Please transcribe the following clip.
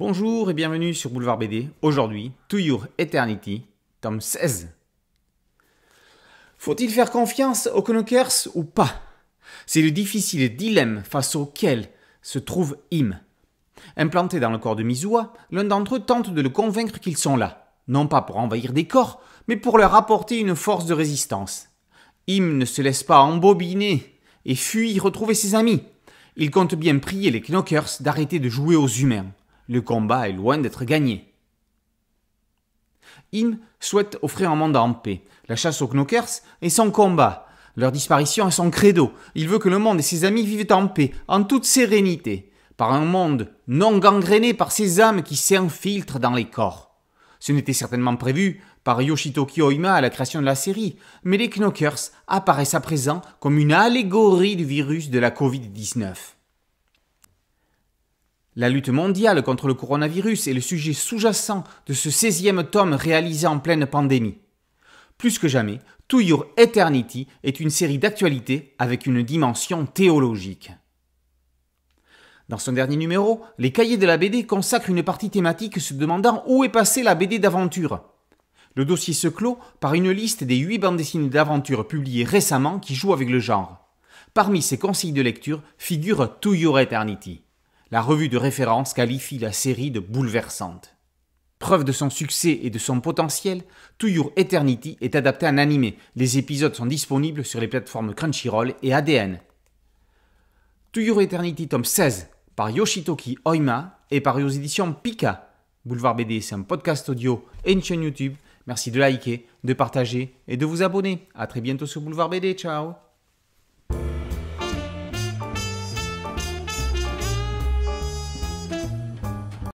Bonjour et bienvenue sur Boulevard BD. Aujourd'hui, To Your Eternity, tome 16. Faut-il faire confiance aux Knockers ou pas C'est le difficile dilemme face auquel se trouve Im. Implanté dans le corps de Mizua, l'un d'entre eux tente de le convaincre qu'ils sont là, non pas pour envahir des corps, mais pour leur apporter une force de résistance. Im ne se laisse pas embobiner et fuit retrouver ses amis. Il compte bien prier les Knockers d'arrêter de jouer aux humains le combat est loin d'être gagné. Im souhaite offrir un monde en paix, la chasse aux knockers est son combat, leur disparition est son credo. Il veut que le monde et ses amis vivent en paix, en toute sérénité, par un monde non gangréné par ces âmes qui s'infiltrent dans les corps. Ce n'était certainement prévu par Yoshitoki Oima à la création de la série, mais les Knockers apparaissent à présent comme une allégorie du virus de la Covid-19. La lutte mondiale contre le coronavirus est le sujet sous-jacent de ce 16e tome réalisé en pleine pandémie. Plus que jamais, To Your Eternity est une série d'actualités avec une dimension théologique. Dans son dernier numéro, les cahiers de la BD consacrent une partie thématique se demandant où est passée la BD d'aventure. Le dossier se clôt par une liste des 8 bandes dessinées d'aventure publiées récemment qui jouent avec le genre. Parmi ces conseils de lecture figure To Your Eternity la revue de référence qualifie la série de bouleversante. Preuve de son succès et de son potentiel, To Eternity est adapté en animé. Les épisodes sont disponibles sur les plateformes Crunchyroll et ADN. To Eternity tome 16 par Yoshitoki Oima et par aux éditions Pika. Boulevard BD, c'est un podcast audio et une chaîne YouTube. Merci de liker, de partager et de vous abonner. A très bientôt sur Boulevard BD. Ciao